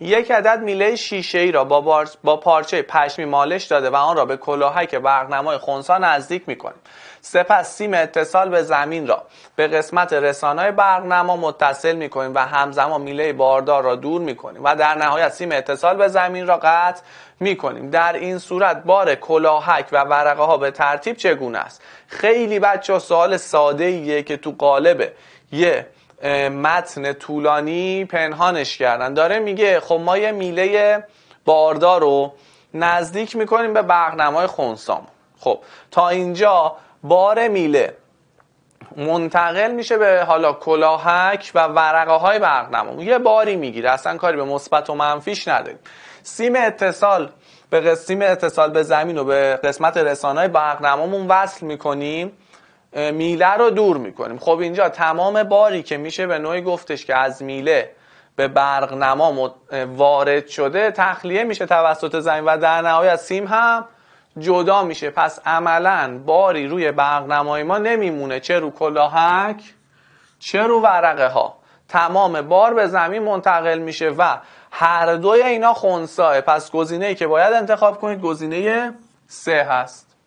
یک عدد میله شیشه ای را با, با پارچه پشمی مالش داده و آن را به کلاهک برقنمای خونسا نزدیک میکنیم سپس سیم اتصال به زمین را به قسمت رسانه برقنما متصل میکنیم و همزمان میله باردار را دور میکنیم و در نهایت سیم اتصال به زمین را قطع میکنیم در این صورت بار کلاهک و ورقه ها به ترتیب چگونه است؟ خیلی بچه سوال ساده ایه که تو قالب یه متن طولانی پنهانش کردن داره میگه خب ما یه میله باردار رو نزدیک میکنیم به بغنمای خونسام خب تا اینجا بار میله منتقل میشه به حالا کلاهک و ورقه های برقنما یه باری میگیره اصلا کاری به مثبت و منفیش نداریم سیم اتصال به سیم اتصال به زمین و به قسمت رسانه برقنمامون وصل میکنیم میله رو دور میکنیم خب اینجا تمام باری که میشه به نوعی گفتش که از میله به برق وارد شده تخلیه میشه توسط زمین و در نهایت سیم هم جدا میشه پس عملا باری روی برق نمای ما نمیمونه چه رو کلاهک چه رو ورقه ها تمام بار به زمین منتقل میشه و هر دوی اینا خونساه پس گزینه ای که باید انتخاب کنید گزینه سه هست